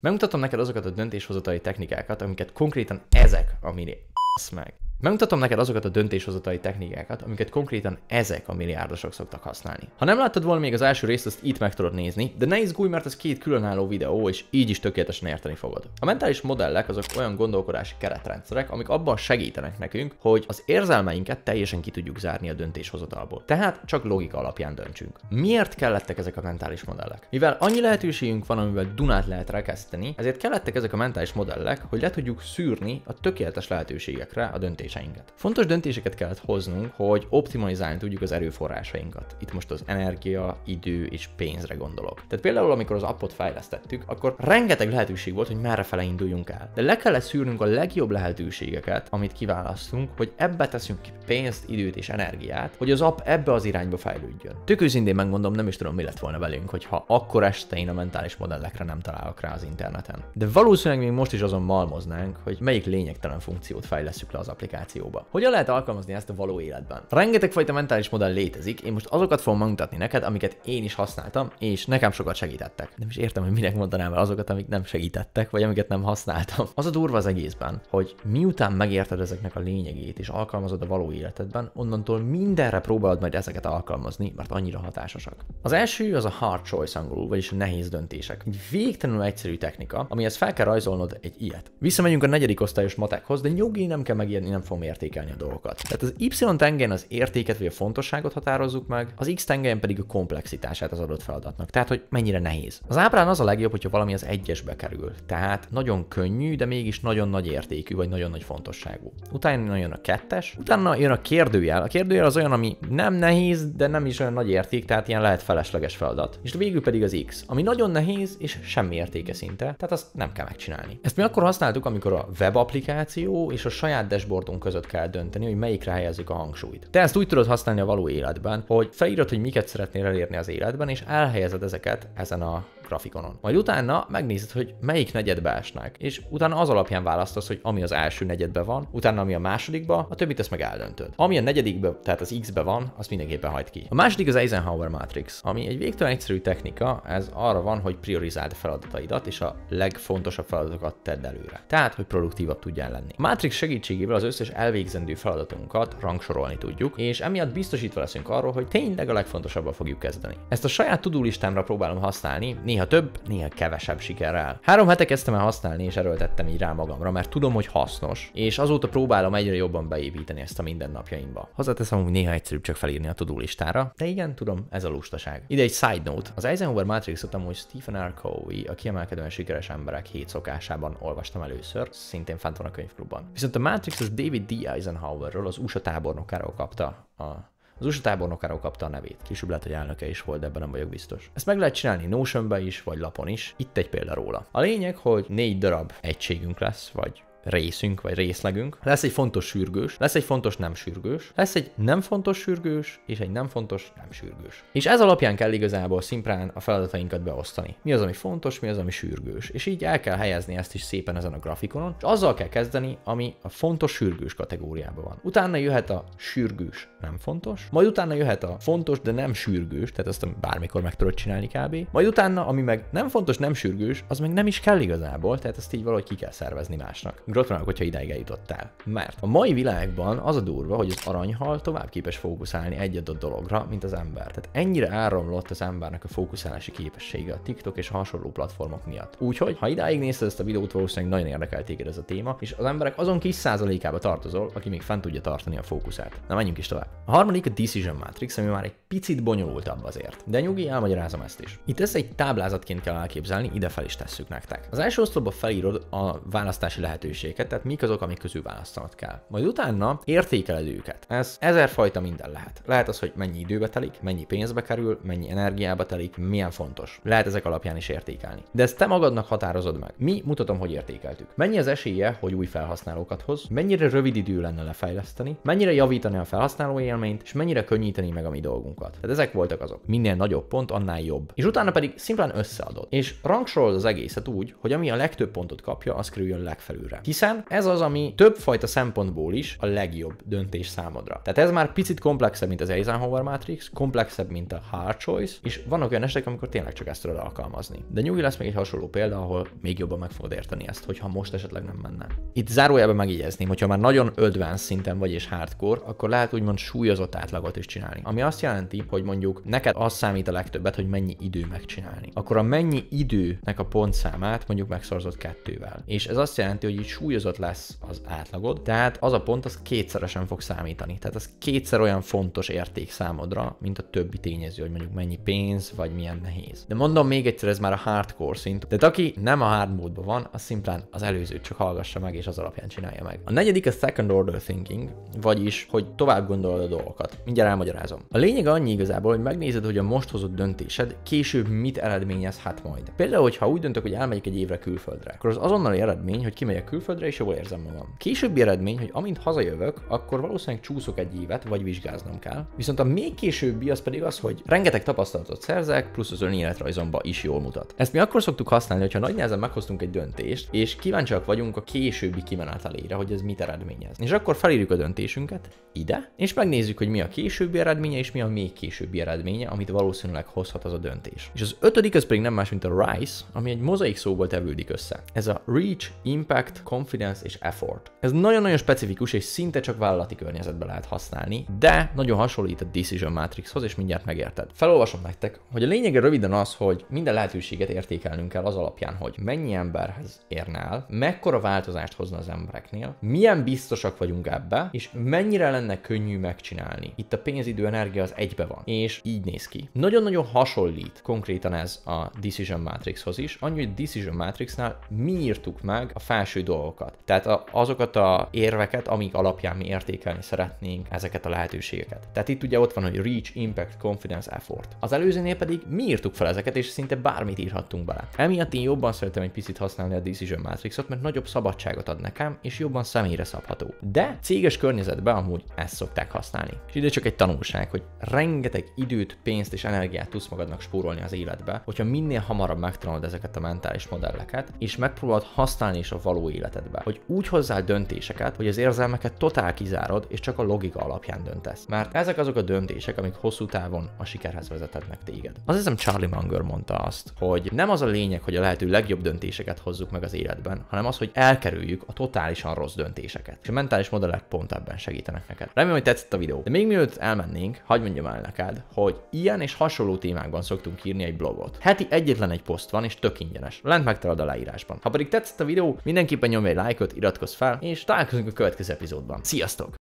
Megmutatom neked azokat a döntéshozatai technikákat, amiket konkrétan ezek a mini... meg. Megmutatom neked azokat a döntéshozatai technikákat, amiket konkrétan ezek a milliárdosok szoktak használni. Ha nem láttad volna még az első részt, azt itt meg tudod nézni, de ne izgulj, mert ez két különálló videó, és így is tökéletesen érteni fogod. A mentális modellek azok olyan gondolkodási keretrendszerek, amik abban segítenek nekünk, hogy az érzelmeinket teljesen ki tudjuk zárni a döntéshozatalból. Tehát csak logika alapján döntsünk. Miért kellettek ezek a mentális modellek? Mivel annyi lehetőségünk van, amivel Dunát lehet rekeszteni, ezért kellettek ezek a mentális modellek, hogy le tudjuk szűrni a tökéletes lehetőségekre a döntés döntéseinket. Fontos döntéseket kellett hoznunk, hogy optimalizálni tudjuk az erőforrásainkat. Itt most az energia, idő és pénzre gondolok. Tehát például, amikor az appot fejlesztettük, akkor rengeteg lehetőség volt, hogy merre fele induljunk el. De le kellett szűrnünk a legjobb lehetőségeket, amit kiválasztunk, hogy ebbe teszünk ki pénzt, időt és energiát, hogy az app ebbe az irányba fejlődjön. Tökőszintén megmondom, nem is tudom, mi lett volna velünk, hogyha akkor este én a mentális modellekre nem találok rá az interneten. De valószínűleg még most is azon malmoznánk, hogy melyik lényegtelen funkciót fejlesztjük le az applikációban kommunikációba. Hogyan lehet alkalmazni ezt a való életben? Rengeteg fajta mentális modell létezik, én most azokat fogom megmutatni neked, amiket én is használtam, és nekem sokat segítettek. Nem is értem, hogy minek mondanám el azokat, amik nem segítettek, vagy amiket nem használtam. Az a durva az egészben, hogy miután megérted ezeknek a lényegét és alkalmazod a való életedben, onnantól mindenre próbálod majd ezeket alkalmazni, mert annyira hatásosak. Az első az a hard choice angolul, vagyis a nehéz döntések. Egy végtelenül egyszerű technika, amihez fel kell rajzolnod egy ilyet. Visszamegyünk a negyedik osztályos matekhoz, de nyugi, nem kell megijedni, nem fogom értékelni a dolgokat. Tehát az Y tengelyen az értéket vagy a fontosságot határozzuk meg, az X tengelyen pedig a komplexitását az adott feladatnak, tehát hogy mennyire nehéz. Az ábrán az a legjobb, hogyha valami az egyesbe kerül, tehát nagyon könnyű, de mégis nagyon nagy értékű vagy nagyon nagy fontosságú. Utána jön a kettes, utána jön a kérdőjel. A kérdőjel az olyan, ami nem nehéz, de nem is olyan nagy érték, tehát ilyen lehet felesleges feladat. És végül pedig az X, ami nagyon nehéz és semmi értéke szinte, tehát azt nem kell megcsinálni. Ezt mi akkor használtuk, amikor a web applikáció és a saját dashboardon magunk között kell dönteni, hogy melyikre helyezzük a hangsúlyt. Te ezt úgy tudod használni a való életben, hogy felírod, hogy miket szeretnél elérni az életben, és elhelyezed ezeket ezen a grafikonon. Majd utána megnézed, hogy melyik negyedbe esnek, és utána az alapján választasz, hogy ami az első negyedbe van, utána ami a másodikba, a többit ezt meg eldöntöd. Ami a negyedikbe, tehát az X-be van, azt mindenképpen hagyd ki. A második az Eisenhower Matrix, ami egy végtelen egyszerű technika, ez arra van, hogy priorizáld feladataidat, és a legfontosabb feladatokat tedd előre. Tehát, hogy produktívabb tudjál lenni. A Matrix segítségével az összes elvégzendő feladatunkat rangsorolni tudjuk, és emiatt biztosítva leszünk arról, hogy tényleg a legfontosabbat fogjuk kezdeni. Ezt a saját tudulistámra próbálom használni, néha néha több, néha kevesebb sikerrel. Három hete kezdtem el használni és erőltettem így rá magamra, mert tudom, hogy hasznos, és azóta próbálom egyre jobban beépíteni ezt a mindennapjaimba. Hozzáteszem, hogy néha egyszerűbb csak felírni a tudulistára, de igen, tudom, ez a lustaság. Ide egy side note. Az Eisenhower Matrix-ot amúgy Stephen R. Covey, a kiemelkedően sikeres emberek hét szokásában olvastam először, szintén fent van a könyvklubban. Viszont a az David D. Eisenhowerről, az USA tábornokáról kapta a az USA tábornokáról kapta a nevét, később lehet, hogy elnöke is volt, de ebben nem vagyok biztos. Ezt meg lehet csinálni notion is, vagy lapon is, itt egy példa róla. A lényeg, hogy négy darab egységünk lesz, vagy részünk vagy részlegünk, lesz egy fontos sürgős, lesz egy fontos nem sürgős, lesz egy nem fontos sürgős és egy nem fontos nem sürgős. És ez alapján kell igazából szimplán a feladatainkat beosztani. Mi az, ami fontos, mi az, ami sürgős. És így el kell helyezni ezt is szépen ezen a grafikonon, és azzal kell kezdeni, ami a fontos sürgős kategóriában van. Utána jöhet a sürgős, nem fontos, majd utána jöhet a fontos, de nem sürgős, tehát ezt bármikor meg tudod csinálni kb. Majd utána, ami meg nem fontos, nem sürgős, az meg nem is kell igazából, tehát ezt így valahogy ki kell szervezni másnak. Gratulálok, hogyha ideig eljutottál. Mert a mai világban az a durva, hogy az aranyhal tovább képes fókuszálni egy adott dologra, mint az ember. Tehát ennyire áramlott az embernek a fókuszálási képessége a TikTok és a hasonló platformok miatt. Úgyhogy, ha idáig nézted ezt a videót, valószínűleg nagyon érdekel téged ez a téma, és az emberek azon kis százalékába tartozol, aki még fent tudja tartani a fókuszát. Na menjünk is tovább. A harmadik a Decision Matrix, ami már egy picit bonyolultabb azért. De nyugi, elmagyarázom ezt is. Itt ezt egy táblázatként kell elképzelni, ide fel is tesszük nektek. Az első oszlopba felírod a választási lehetőséget lehetőséget, tehát mik azok, amik közül választanod kell. Majd utána értékeled őket. Ez ezer fajta minden lehet. Lehet az, hogy mennyi időbe telik, mennyi pénzbe kerül, mennyi energiába telik, milyen fontos. Lehet ezek alapján is értékelni. De ezt te magadnak határozod meg. Mi mutatom, hogy értékeltük. Mennyi az esélye, hogy új felhasználókat hoz, mennyire rövid idő lenne lefejleszteni, mennyire javítani a felhasználó élményt, és mennyire könnyíteni meg a mi dolgunkat. Tehát ezek voltak azok. Minél nagyobb pont, annál jobb. És utána pedig szimplán összeadod. És rangsorolod az egészet úgy, hogy ami a legtöbb pontot kapja, az kerüljön legfelülre hiszen ez az, ami többfajta szempontból is a legjobb döntés számodra. Tehát ez már picit komplexebb, mint az Eisenhower Matrix, komplexebb, mint a Hard Choice, és vannak olyan esetek, amikor tényleg csak ezt tudod alkalmazni. De nyugi, lesz még egy hasonló példa, ahol még jobban meg fogod érteni ezt, hogyha most esetleg nem menne. Itt zárójelben megjegyezném, hogyha már nagyon advanced szinten vagy és hardcore, akkor lehet úgymond súlyozott átlagot is csinálni. Ami azt jelenti, hogy mondjuk neked az számít a legtöbbet, hogy mennyi idő megcsinálni. Akkor a mennyi időnek a pontszámát mondjuk megszorzott kettővel. És ez azt jelenti, hogy így súlyozott lesz az átlagod, tehát az a pont az kétszeresen fog számítani. Tehát ez kétszer olyan fontos érték számodra, mint a többi tényező, hogy mondjuk mennyi pénz, vagy milyen nehéz. De mondom még egyszer, ez már a hardcore szint. de aki nem a hard módban van, az szimplán az előzőt csak hallgassa meg, és az alapján csinálja meg. A negyedik a second order thinking, vagyis, hogy tovább gondolod a dolgokat. Mindjárt elmagyarázom. A lényeg annyi igazából, hogy megnézed, hogy a most hozott döntésed később mit eredményezhet majd. Például, hogyha úgy döntök, hogy elmegyek egy évre külföldre, akkor az azonnali eredmény, hogy kimegyek külföldre, külföldre, és jól érzem magam. Későbbi eredmény, hogy amint hazajövök, akkor valószínűleg csúszok egy évet, vagy vizsgáznom kell. Viszont a még későbbi az pedig az, hogy rengeteg tapasztalatot szerzek, plusz az önéletrajzomba is jól mutat. Ezt mi akkor szoktuk használni, hogyha nagy nehezen meghoztunk egy döntést, és kíváncsiak vagyunk a későbbi kimenetelére, hogy ez mit eredményez. És akkor felírjuk a döntésünket ide, és megnézzük, hogy mi a későbbi eredménye, és mi a még későbbi eredménye, amit valószínűleg hozhat az a döntés. És az ötödik, az pedig nem más, mint a rise, ami egy mozaik szóból tevődik össze. Ez a Reach, Impact, confidence és effort. Ez nagyon-nagyon specifikus és szinte csak vállalati környezetben lehet használni, de nagyon hasonlít a decision matrixhoz, és mindjárt megérted. Felolvasom nektek, hogy a lényege röviden az, hogy minden lehetőséget értékelnünk kell az alapján, hogy mennyi emberhez érne el, mekkora változást hozna az embereknél, milyen biztosak vagyunk ebbe, és mennyire lenne könnyű megcsinálni. Itt a pénz, idő, energia az egybe van, és így néz ki. Nagyon-nagyon hasonlít konkrétan ez a decision matrixhoz is, annyi, hogy decision matrixnál mi írtuk meg a felső dolgokat dolgokat. Tehát a, azokat a érveket, amik alapján mi értékelni szeretnénk ezeket a lehetőségeket. Tehát itt ugye ott van, hogy Reach, Impact, Confidence, Effort. Az előzőnél pedig mi írtuk fel ezeket, és szinte bármit írhattunk bele. Emiatt én jobban szeretem egy picit használni a Decision Matrixot, mert nagyobb szabadságot ad nekem, és jobban személyre szabható. De céges környezetben amúgy ezt szokták használni. És ide csak egy tanulság, hogy rengeteg időt, pénzt és energiát tudsz magadnak spórolni az életbe, hogyha minél hamarabb megtanulod ezeket a mentális modelleket, és megpróbálod használni is a való életet életedbe. Hogy úgy hozzá döntéseket, hogy az érzelmeket totál kizárod, és csak a logika alapján döntesz. Mert ezek azok a döntések, amik hosszú távon a sikerhez vezethetnek téged. Az hiszem Charlie Munger mondta azt, hogy nem az a lényeg, hogy a lehető legjobb döntéseket hozzuk meg az életben, hanem az, hogy elkerüljük a totálisan rossz döntéseket. És a mentális modellek pont ebben segítenek neked. Remélem, hogy tetszett a videó. De még mielőtt elmennénk, hagyd mondjam el neked, hogy ilyen és hasonló témákban szoktunk írni egy blogot. Heti egyetlen egy poszt van, és tök ingyenes. Lent megtalálod a leírásban. Ha pedig tetszett a videó, mindenképpen nyomj nyomj egy lájkot, iratkozz fel, és találkozunk a következő epizódban. Sziasztok!